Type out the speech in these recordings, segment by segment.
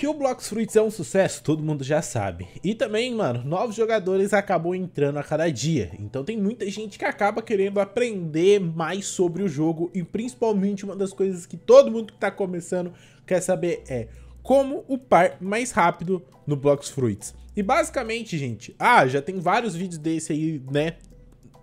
Que o Blox Fruits é um sucesso, todo mundo já sabe. E também, mano, novos jogadores acabam entrando a cada dia. Então tem muita gente que acaba querendo aprender mais sobre o jogo. E principalmente uma das coisas que todo mundo que tá começando quer saber é como upar mais rápido no Blox Fruits. E basicamente, gente, ah, já tem vários vídeos desse aí, né,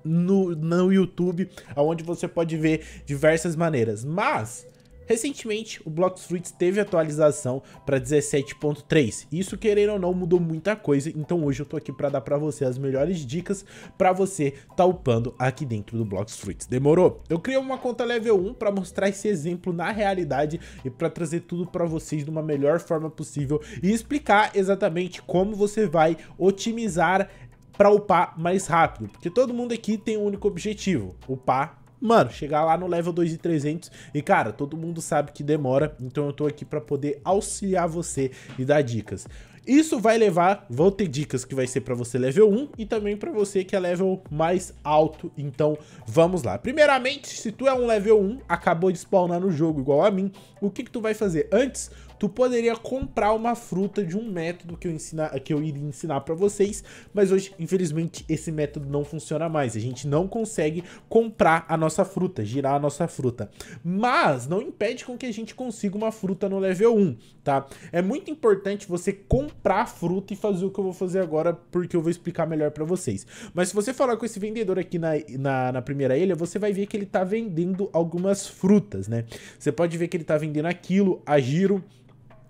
no, no YouTube, onde você pode ver diversas maneiras. Mas Recentemente, o Blox Fruits teve atualização para 17.3. Isso, querendo ou não, mudou muita coisa, então hoje eu tô aqui para dar para você as melhores dicas para você tá upando aqui dentro do Blox Fruits. Demorou? Eu criei uma conta level 1 para mostrar esse exemplo na realidade e para trazer tudo para vocês de uma melhor forma possível e explicar exatamente como você vai otimizar para upar mais rápido, porque todo mundo aqui tem um único objetivo, upar mano, chegar lá no level 2300 e cara, todo mundo sabe que demora, então eu tô aqui para poder auxiliar você e dar dicas. Isso vai levar, vou ter dicas que vai ser para você level 1 e também para você que é level mais alto, então vamos lá. Primeiramente, se tu é um level 1, acabou de spawnar no jogo igual a mim, o que que tu vai fazer? Antes, tu poderia comprar uma fruta de um método que eu, ensina, que eu iria ensinar para vocês, mas hoje, infelizmente, esse método não funciona mais. A gente não consegue comprar a nossa fruta, girar a nossa fruta. Mas não impede com que a gente consiga uma fruta no level 1, tá? É muito importante você comprar fruta e fazer o que eu vou fazer agora, porque eu vou explicar melhor para vocês. Mas se você falar com esse vendedor aqui na, na, na primeira ilha, você vai ver que ele tá vendendo algumas frutas, né? Você pode ver que ele tá vendendo aquilo, a giro,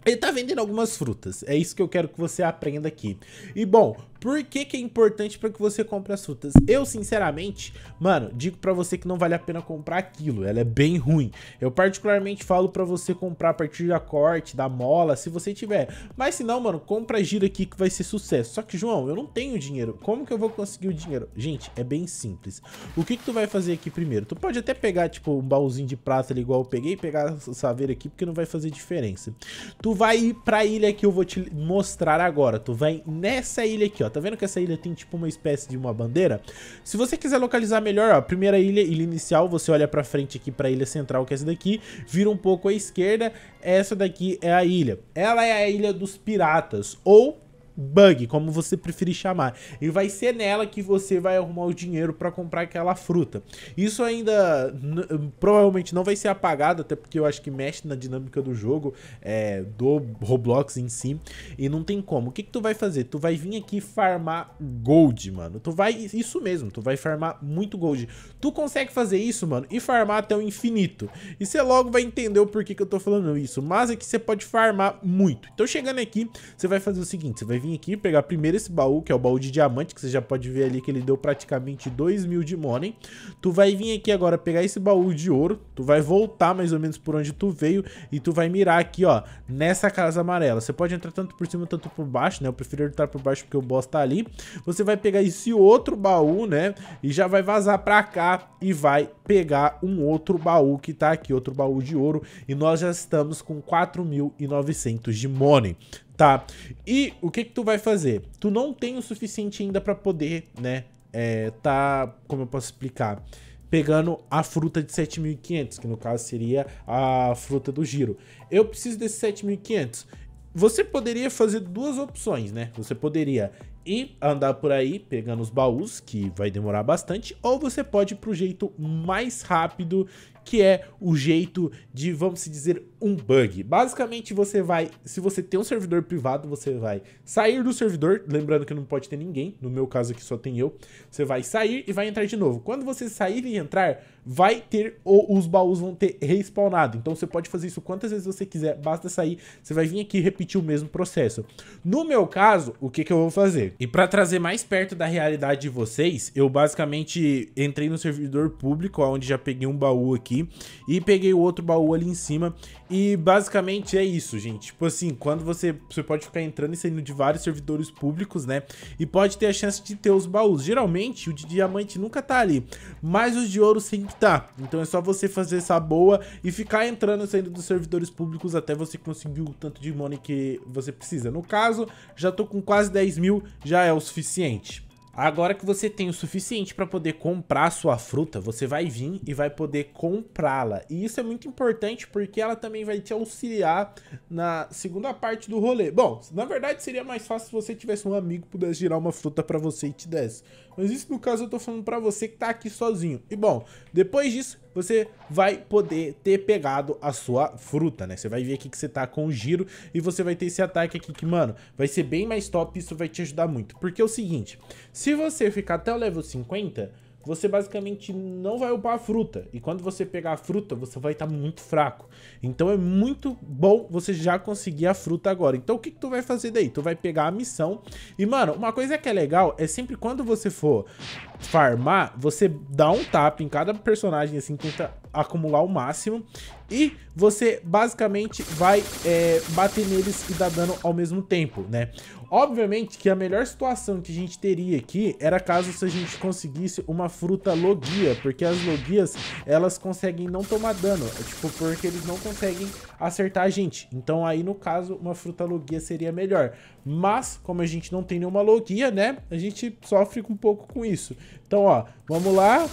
ele tá vendendo algumas frutas. É isso que eu quero que você aprenda aqui. E bom, por que, que é importante para que você compre as frutas? Eu, sinceramente, mano, digo para você que não vale a pena comprar aquilo. Ela é bem ruim. Eu particularmente falo para você comprar a partir da corte, da mola, se você tiver. Mas se não, mano, compra a gira aqui que vai ser sucesso. Só que, João, eu não tenho dinheiro. Como que eu vou conseguir o dinheiro? Gente, é bem simples. O que que tu vai fazer aqui primeiro? Tu pode até pegar, tipo, um baúzinho de prata ali igual eu peguei e pegar essa saveira aqui, porque não vai fazer diferença. Tu vai ir pra ilha que eu vou te mostrar agora. Tu vai nessa ilha aqui, ó ó. Tá vendo que essa ilha tem tipo uma espécie de uma bandeira? Se você quiser localizar melhor, ó, primeira ilha, ilha inicial, você olha pra frente aqui pra ilha central, que é essa daqui, vira um pouco à esquerda, essa daqui é a ilha. Ela é a ilha dos piratas, ou bug, como você preferir chamar. E vai ser nela que você vai arrumar o dinheiro para comprar aquela fruta. Isso ainda provavelmente não vai ser apagado, até porque eu acho que mexe na dinâmica do jogo, é, do Roblox em si, e não tem como. O que, que tu vai fazer? Tu vai vir aqui farmar gold, mano. Tu vai, isso mesmo, tu vai farmar muito gold. Tu consegue fazer isso, mano, e farmar até o infinito. E você logo vai entender o porquê que eu tô falando isso, mas é que você pode farmar muito. Então chegando aqui, você vai fazer o seguinte, você vai vir vir aqui pegar primeiro esse baú, que é o baú de diamante, que você já pode ver ali que ele deu praticamente 2 mil de money. Tu vai vir aqui agora pegar esse baú de ouro, tu vai voltar mais ou menos por onde tu veio e tu vai mirar aqui, ó, nessa casa amarela. Você pode entrar tanto por cima, tanto por baixo, né? Eu prefiro entrar por baixo porque o boss tá ali. Você vai pegar esse outro baú, né? E já vai vazar pra cá e vai pegar um outro baú que tá aqui, outro baú de ouro. E nós já estamos com 4.900 de money. Tá. E o que que tu vai fazer? Tu não tem o suficiente ainda para poder, né, é, tá, como eu posso explicar, pegando a fruta de 7.500, que no caso seria a fruta do giro. Eu preciso desse 7.500. Você poderia fazer duas opções, né? Você poderia ir andar por aí pegando os baús, que vai demorar bastante, ou você pode ir pro jeito mais rápido que é o jeito de, vamos dizer, um bug. Basicamente, você vai, se você tem um servidor privado, você vai sair do servidor, lembrando que não pode ter ninguém, no meu caso aqui só tem eu, você vai sair e vai entrar de novo. Quando você sair e entrar, vai ter, ou os baús vão ter respawnado. Então você pode fazer isso quantas vezes você quiser, basta sair, você vai vir aqui e repetir o mesmo processo. No meu caso, o que, que eu vou fazer? E para trazer mais perto da realidade de vocês, eu basicamente entrei no servidor público, onde já peguei um baú aqui, e peguei o outro baú ali em cima, e basicamente é isso, gente. Tipo assim, quando você, você pode ficar entrando e saindo de vários servidores públicos, né, e pode ter a chance de ter os baús. Geralmente, o de diamante nunca tá ali, mas os de ouro sempre tá. Então é só você fazer essa boa e ficar entrando e saindo dos servidores públicos até você conseguir o tanto de money que você precisa. No caso, já tô com quase 10 mil, já é o suficiente. Agora que você tem o suficiente para poder comprar sua fruta, você vai vir e vai poder comprá-la. E isso é muito importante porque ela também vai te auxiliar na segunda parte do rolê. Bom, na verdade seria mais fácil se você tivesse um amigo que pudesse girar uma fruta para você e te desse. Mas isso, no caso, eu tô falando pra você que tá aqui sozinho. E, bom, depois disso, você vai poder ter pegado a sua fruta, né? Você vai ver aqui que você tá com o giro e você vai ter esse ataque aqui que, mano, vai ser bem mais top. Isso vai te ajudar muito. Porque é o seguinte, se você ficar até o level 50 você basicamente não vai upar a fruta. E quando você pegar a fruta, você vai estar tá muito fraco. Então é muito bom você já conseguir a fruta agora. Então o que, que tu vai fazer daí? Tu vai pegar a missão. E, mano, uma coisa que é legal é sempre quando você for farmar, você dá um tap em cada personagem, assim, tenta acumular o máximo. E você basicamente vai é, bater neles e dar dano ao mesmo tempo, né? Obviamente que a melhor situação que a gente teria aqui era caso se a gente conseguisse uma fruta logia, porque as logias, elas conseguem não tomar dano, é, tipo, porque eles não conseguem acertar a gente. Então aí, no caso, uma fruta logia seria melhor. Mas, como a gente não tem nenhuma logia, né? A gente sofre um pouco com isso. Então, ó, vamos lá.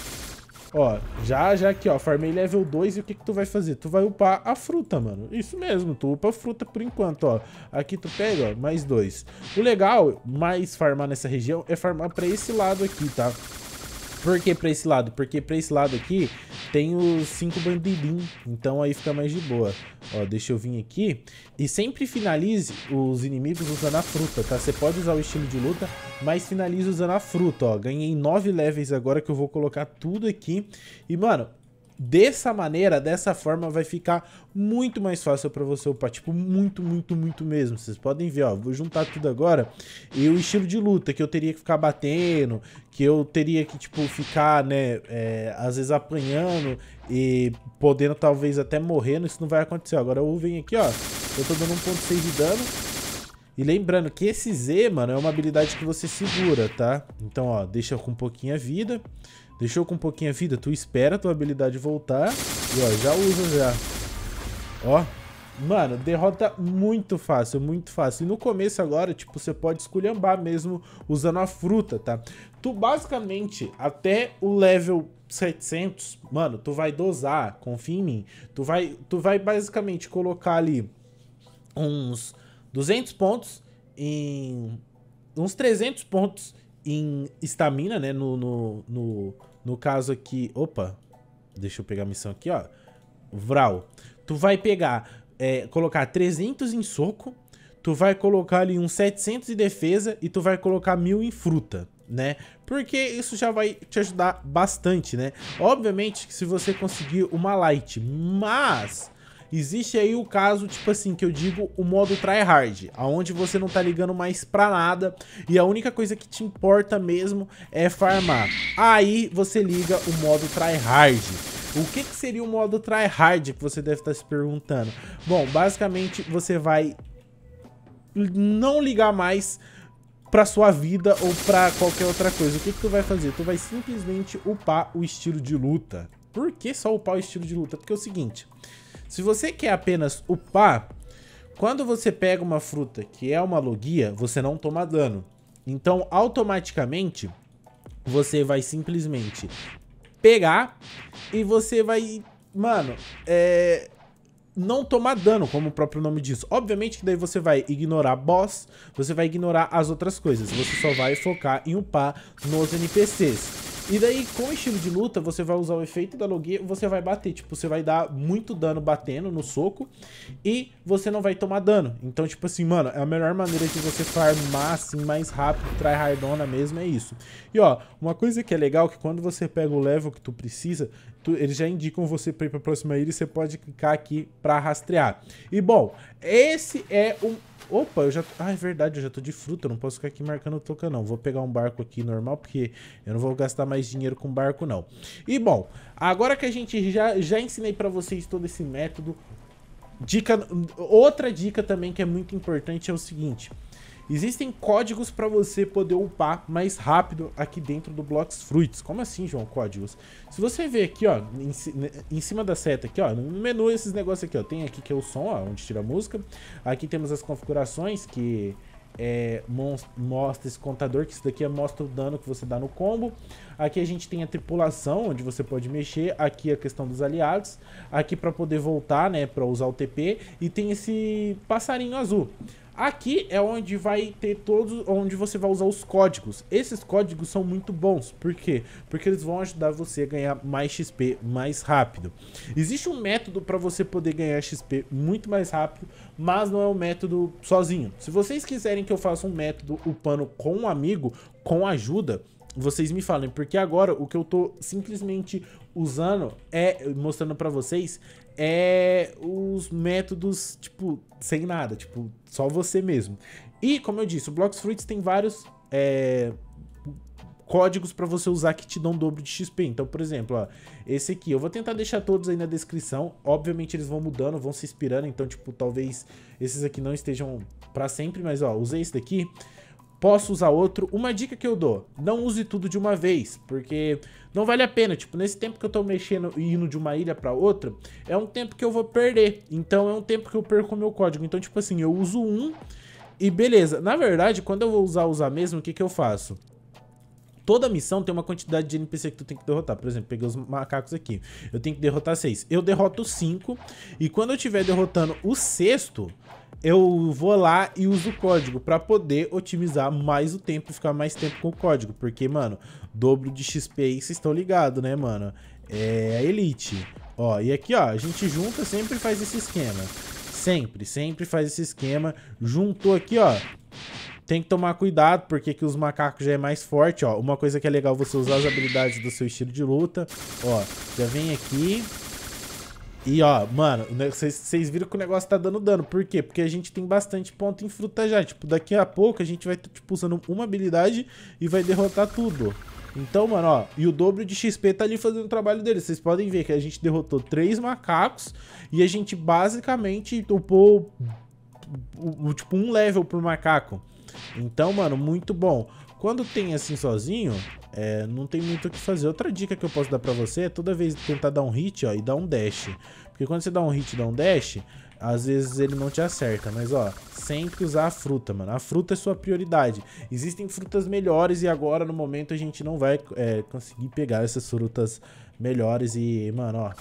Ó, já, já aqui, ó, farmei level 2 e o que que tu vai fazer? Tu vai upar a fruta, mano. Isso mesmo, tu upa a fruta por enquanto, ó. Aqui tu pega, ó, mais dois. O legal, mais farmar nessa região, é farmar pra esse lado aqui, tá? Por que pra esse lado? Porque pra esse lado aqui tem os cinco bandidinhos, então aí fica mais de boa. Ó, deixa eu vir aqui. E sempre finalize os inimigos usando a fruta, tá? Você pode usar o estilo de luta, mas finalize usando a fruta, ó. Ganhei nove levels agora que eu vou colocar tudo aqui. E, mano, Dessa maneira, dessa forma, vai ficar muito mais fácil para você upar. Tipo, muito, muito, muito mesmo. Vocês podem ver, ó. Vou juntar tudo agora. E o estilo de luta que eu teria que ficar batendo, que eu teria que, tipo, ficar, né, é, às vezes apanhando e podendo talvez até morrendo. Isso não vai acontecer. Agora eu venho aqui, ó. Eu tô dando 1.6 de dano. E lembrando que esse Z, mano, é uma habilidade que você segura, tá? Então, ó, deixa com pouquinha vida. Deixou com um pouquinho a vida, tu espera a tua habilidade voltar e ó, já usa já. Ó, Mano, derrota muito fácil, muito fácil. E no começo agora, tipo, você pode esculhambar mesmo usando a fruta, tá? Tu basicamente, até o level 700, mano, tu vai dosar, confia em mim. Tu vai, tu vai basicamente colocar ali uns 200 pontos em... Uns 300 pontos em estamina, né? No, no, no, no, caso aqui... Opa! Deixa eu pegar a missão aqui, ó. Vral. Tu vai pegar... É, colocar 300 em soco. Tu vai colocar ali uns 700 em defesa. E tu vai colocar 1000 em fruta, né? Porque isso já vai te ajudar bastante, né? Obviamente que se você conseguir uma light. Mas... Existe aí o caso, tipo assim, que eu digo o modo tryhard, aonde você não tá ligando mais pra nada e a única coisa que te importa mesmo é farmar. Aí você liga o modo tryhard. O que, que seria o modo tryhard que você deve estar tá se perguntando? Bom, basicamente você vai não ligar mais para sua vida ou para qualquer outra coisa. O que, que tu vai fazer? Tu vai simplesmente upar o estilo de luta. Por que só upar o estilo de luta? Porque é o seguinte, se você quer apenas upar, quando você pega uma fruta que é uma logia, você não toma dano. Então, automaticamente, você vai simplesmente pegar e você vai, mano, é, não tomar dano, como o próprio nome diz. Obviamente que daí você vai ignorar boss, você vai ignorar as outras coisas. Você só vai focar em upar nos NPCs. E daí, com o estilo de luta, você vai usar o efeito da logia, você vai bater. Tipo, você vai dar muito dano batendo no soco e você não vai tomar dano. Então, tipo assim, mano, é a melhor maneira de você farmar, assim, mais rápido, tryhardona mesmo, é isso. E, ó, uma coisa que é legal, é que quando você pega o level que tu precisa, tu, eles já indicam você para ir para a próxima ilha e você pode clicar aqui para rastrear. E bom, esse é um... Opa, eu já... Ah, é verdade, eu já tô de fruta, não posso ficar aqui marcando toca não. Vou pegar um barco aqui normal, porque eu não vou gastar mais dinheiro com barco não. E bom, agora que a gente já, já ensinei para vocês todo esse método, dica... Outra dica também que é muito importante é o seguinte... Existem códigos para você poder upar mais rápido aqui dentro do Blocks Fruits. Como assim, João? Códigos? Se você ver aqui, ó, em, né, em, cima da seta aqui, ó, no menu esses negócios aqui, ó, tem aqui que é o som, ó, onde tira a música. Aqui temos as configurações que é, mostra esse contador, que isso daqui é mostra o dano que você dá no combo. Aqui a gente tem a tripulação, onde você pode mexer. Aqui a questão dos aliados. Aqui para poder voltar, né, para usar o TP. E tem esse passarinho azul. Aqui é onde vai ter todos, onde você vai usar os códigos. Esses códigos são muito bons, por quê? Porque eles vão ajudar você a ganhar mais XP mais rápido. Existe um método para você poder ganhar XP muito mais rápido, mas não é um método sozinho. Se vocês quiserem que eu faça um método upando com um amigo, com ajuda, vocês me falem, porque agora o que eu tô simplesmente usando é mostrando para vocês é os métodos tipo sem nada, tipo só você mesmo. E como eu disse, o Blocks Fruits tem vários é, códigos para você usar que te dão dobro de XP. Então, por exemplo, ó, esse aqui, eu vou tentar deixar todos aí na descrição. Obviamente eles vão mudando, vão se inspirando, então tipo, talvez esses aqui não estejam para sempre, mas ó, usei esse daqui posso usar outro. Uma dica que eu dou, não use tudo de uma vez, porque não vale a pena. Tipo, nesse tempo que eu tô mexendo e indo de uma ilha pra outra, é um tempo que eu vou perder. Então é um tempo que eu perco o meu código. Então, tipo assim, eu uso um e beleza. Na verdade, quando eu vou usar usar mesmo, o que que eu faço? toda missão tem uma quantidade de NPC que tu tem que derrotar. Por exemplo, peguei os macacos aqui. Eu tenho que derrotar seis. Eu derroto cinco. E quando eu estiver derrotando o sexto, eu vou lá e uso o código para poder otimizar mais o tempo, ficar mais tempo com o código. Porque, mano, dobro de XP aí, vocês estão ligados, né, mano? É Elite. Ó, e aqui, ó, a gente junta, sempre faz esse esquema. Sempre, sempre faz esse esquema. Juntou aqui, ó. Tem que tomar cuidado, porque os macacos já é mais forte, ó. Uma coisa que é legal, você usar as habilidades do seu estilo de luta. Ó, já vem aqui. E ó, mano, vocês viram que o negócio tá dando dano. Por quê? Porque a gente tem bastante ponto em fruta já. Tipo, daqui a pouco a gente vai estar tipo, usando uma habilidade e vai derrotar tudo. Então, mano, ó, e o dobro de XP tá ali fazendo o trabalho dele. Vocês podem ver que a gente derrotou três macacos e a gente basicamente upou, tipo, um level pro macaco. Então, mano, muito bom. Quando tem assim sozinho, é, não tem muito o que fazer. Outra dica que eu posso dar pra você é toda vez tentar dar um hit, ó, e dar um dash. Porque quando você dá um hit e dá um dash, às vezes ele não te acerta, mas ó, sempre usar a fruta, mano. A fruta é sua prioridade. Existem frutas melhores e agora, no momento, a gente não vai é, conseguir pegar essas frutas melhores e, mano, ó.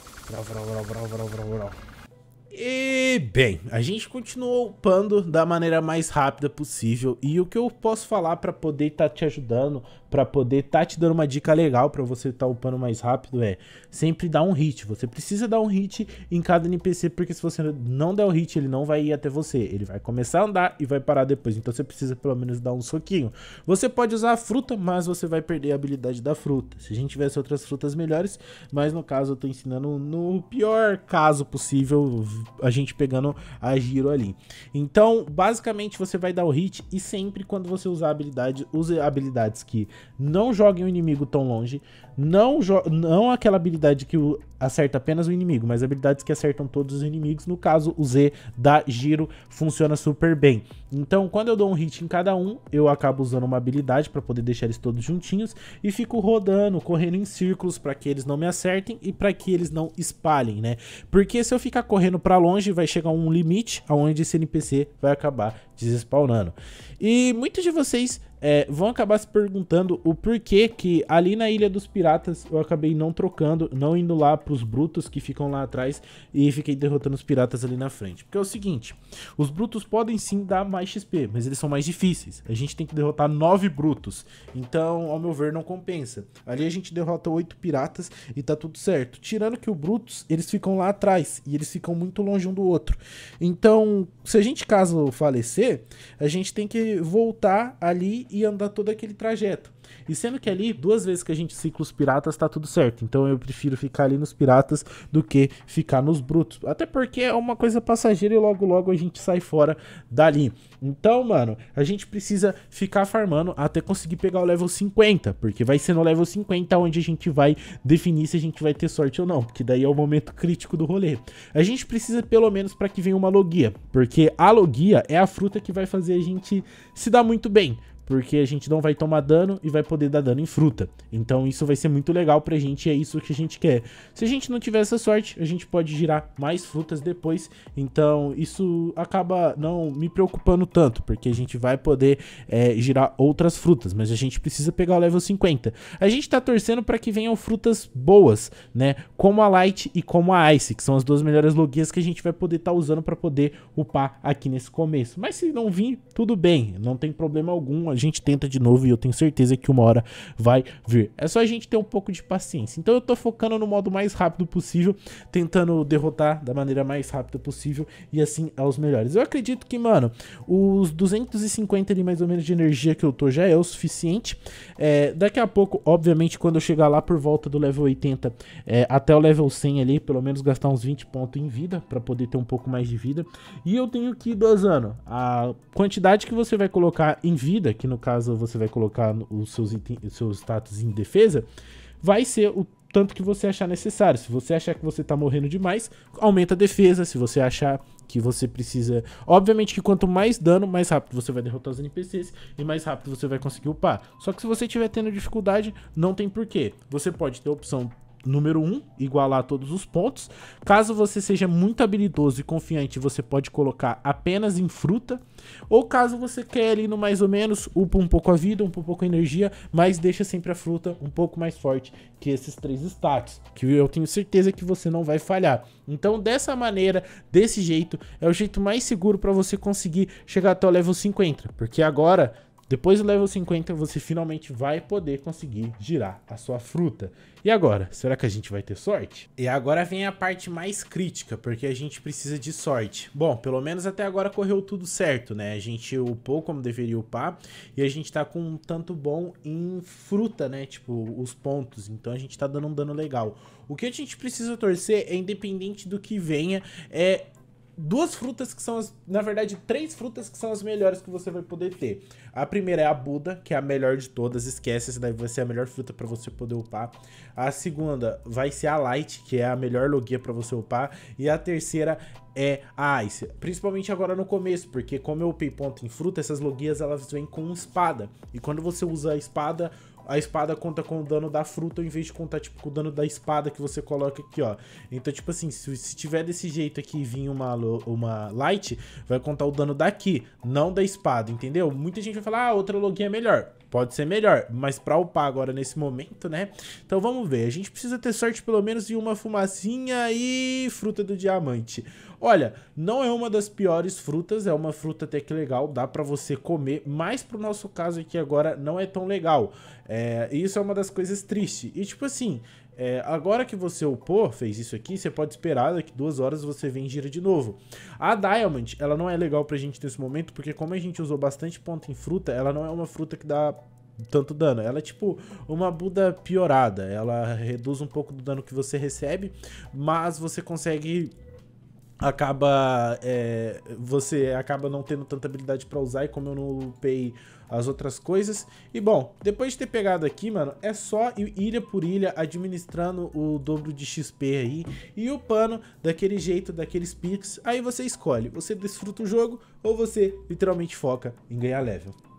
E bem, a gente continuou upando da maneira mais rápida possível e o que eu posso falar para poder estar tá te ajudando, para poder estar tá te dando uma dica legal para você estar tá upando mais rápido é sempre dar um hit. Você precisa dar um hit em cada NPC porque se você não der o hit, ele não vai ir até você, ele vai começar a andar e vai parar depois. Então você precisa pelo menos dar um soquinho. Você pode usar a fruta, mas você vai perder a habilidade da fruta. Se a gente tivesse outras frutas melhores, mas no caso eu tô ensinando no pior caso possível a gente pegando a giro ali. Então, basicamente, você vai dar o hit e sempre quando você usar habilidade, use habilidades que não joguem o inimigo tão longe, não, não aquela habilidade que acerta apenas o inimigo, mas habilidades que acertam todos os inimigos. No caso, o Z da Giro funciona super bem. Então, quando eu dou um hit em cada um, eu acabo usando uma habilidade para poder deixar eles todos juntinhos e fico rodando, correndo em círculos para que eles não me acertem e para que eles não espalhem, né? Porque se eu ficar correndo para longe, vai chegar um limite aonde esse NPC vai acabar desespawnando. E muitos de vocês é, vão acabar se perguntando o porquê que ali na Ilha dos Piratas eu acabei não trocando, não indo lá pros brutos que ficam lá atrás e fiquei derrotando os piratas ali na frente. Porque é o seguinte, os brutos podem sim dar mais XP, mas eles são mais difíceis. A gente tem que derrotar nove brutos, então ao meu ver não compensa. Ali a gente derrota oito piratas e tá tudo certo. Tirando que o brutos, eles ficam lá atrás e eles ficam muito longe um do outro. Então, se a gente caso falecer, a gente tem que voltar ali e andar todo aquele trajeto. E sendo que ali, duas vezes que a gente cicla os piratas, tá tudo certo. Então eu prefiro ficar ali nos piratas do que ficar nos brutos. Até porque é uma coisa passageira e logo logo a gente sai fora dali. Então, mano, a gente precisa ficar farmando até conseguir pegar o level 50. Porque vai ser no level 50 onde a gente vai definir se a gente vai ter sorte ou não. Porque daí é o momento crítico do rolê. A gente precisa pelo menos para que venha uma logia. Porque a logia é a fruta que vai fazer a gente se dar muito bem porque a gente não vai tomar dano e vai poder dar dano em fruta. Então isso vai ser muito legal pra gente e é isso que a gente quer. Se a gente não tiver essa sorte, a gente pode girar mais frutas depois, então isso acaba não me preocupando tanto, porque a gente vai poder é, girar outras frutas, mas a gente precisa pegar o level 50. A gente tá torcendo para que venham frutas boas, né, como a Light e como a Ice, que são as duas melhores logias que a gente vai poder estar tá usando para poder upar aqui nesse começo. Mas se não vir, tudo bem, não tem problema algum, a gente tenta de novo e eu tenho certeza que uma hora vai vir. É só a gente ter um pouco de paciência. Então eu tô focando no modo mais rápido possível, tentando derrotar da maneira mais rápida possível e assim aos melhores. Eu acredito que, mano, os 250 ali mais ou menos de energia que eu tô já é o suficiente. É, daqui a pouco, obviamente, quando eu chegar lá por volta do level 80 é, até o level 100 ali, pelo menos gastar uns 20 pontos em vida para poder ter um pouco mais de vida. E eu tenho que ir dosando a quantidade que você vai colocar em vida, que no caso você vai colocar os seus, itens os seus status em defesa, vai ser o tanto que você achar necessário. Se você achar que você tá morrendo demais, aumenta a defesa. Se você achar que você precisa... Obviamente que quanto mais dano, mais rápido você vai derrotar os NPCs e mais rápido você vai conseguir upar. Só que se você estiver tendo dificuldade, não tem porquê. Você pode ter a opção número 1, um, igualar todos os pontos. Caso você seja muito habilidoso e confiante, você pode colocar apenas em fruta. Ou caso você quer ali no mais ou menos, upa um pouco a vida, um pouco a energia, mas deixa sempre a fruta um pouco mais forte que esses três status, que eu tenho certeza que você não vai falhar. Então, dessa maneira, desse jeito, é o jeito mais seguro para você conseguir chegar até o level 50, porque agora depois do level 50, você finalmente vai poder conseguir girar a sua fruta. E agora, será que a gente vai ter sorte? E agora vem a parte mais crítica, porque a gente precisa de sorte. Bom, pelo menos até agora correu tudo certo, né? A gente upou como deveria upar e a gente tá com um tanto bom em fruta, né? Tipo, os pontos. Então a gente tá dando um dano legal. O que a gente precisa torcer é, independente do que venha, é duas frutas que são as, na verdade, três frutas que são as melhores que você vai poder ter. A primeira é a Buda, que é a melhor de todas, esquece, essa daí vai ser a melhor fruta para você poder upar. A segunda vai ser a Light, que é a melhor logia para você upar, e a terceira é a Ice, principalmente agora no começo, porque como eu upei ponto em fruta, essas logias elas vêm com espada. E quando você usa a espada, a espada conta com o dano da fruta ao invés de contar, tipo, com o dano da espada que você coloca aqui, ó. Então, tipo assim, se, se tiver desse jeito aqui e vir uma, uma light, vai contar o dano daqui, não da espada, entendeu? Muita gente vai falar, ah, outra login é melhor. Pode ser melhor, mas pra upar agora nesse momento, né? Então vamos ver, a gente precisa ter sorte pelo menos em uma fumacinha e fruta do diamante. Olha, não é uma das piores frutas, é uma fruta até que legal, dá para você comer, mas pro nosso caso aqui agora não é tão legal. É, isso é uma das coisas tristes. E tipo assim, é, agora que você upou, fez isso aqui, você pode esperar, daqui duas horas você vem e gira de novo. A Diamond, ela não é legal pra gente nesse momento, porque como a gente usou bastante ponta em fruta, ela não é uma fruta que dá tanto dano. Ela é tipo uma Buda piorada, ela reduz um pouco do dano que você recebe, mas você consegue acaba é, você acaba não tendo tanta habilidade para usar e como eu não upei as outras coisas. E bom, depois de ter pegado aqui, mano, é só ir ilha por ilha administrando o dobro de XP aí e o pano daquele jeito, daqueles picks. Aí você escolhe, você desfruta o jogo ou você literalmente foca em ganhar level.